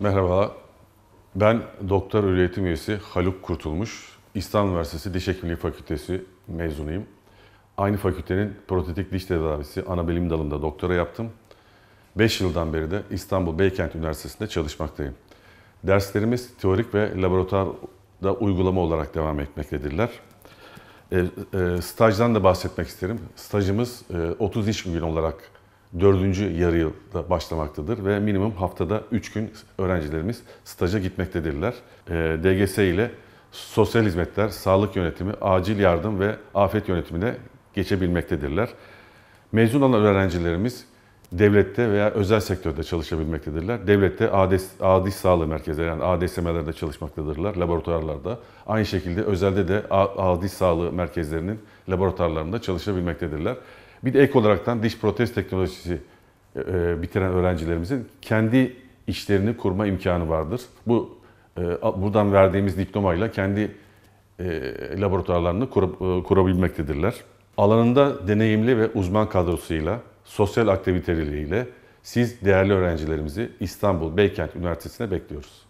Merhaba, ben doktor öğretim üyesi Haluk Kurtulmuş. İstanbul Üniversitesi Diş Hekimliği Fakültesi mezunuyum. Aynı fakültenin protetik diş tedavisi ana bilim dalında doktora yaptım. 5 yıldan beri de İstanbul Beykent Üniversitesi'nde çalışmaktayım. Derslerimiz teorik ve laboratuvarda uygulama olarak devam etmektedirler. E, e, stajdan da bahsetmek isterim. Stajımız e, 30 iş günü olarak dördüncü yarı yılda başlamaktadır ve minimum haftada 3 gün öğrencilerimiz staja gitmektedirler. Ee, DGS ile sosyal hizmetler, sağlık yönetimi, acil yardım ve afet yönetimine geçebilmektedirler. Mezun olan öğrencilerimiz devlette veya özel sektörde çalışabilmektedirler. Devlette ADS, ADİS sağlığı merkezleri yani ADSM'lerde çalışmaktadırlar, laboratuvarlarda. Aynı şekilde özelde de ADİS sağlığı merkezlerinin laboratuvarlarında çalışabilmektedirler. Bir de ek olaraktan diş protez teknolojisi e, e, bitiren öğrencilerimizin kendi işlerini kurma imkanı vardır. Bu e, buradan verdiğimiz diplomayla kendi e, laboratuvarlarını kurup, e, kurabilmektedirler. Alanında deneyimli ve uzman kadrosuyla, sosyal aktiviteleriyle siz değerli öğrencilerimizi İstanbul Beykent Üniversitesi'ne bekliyoruz.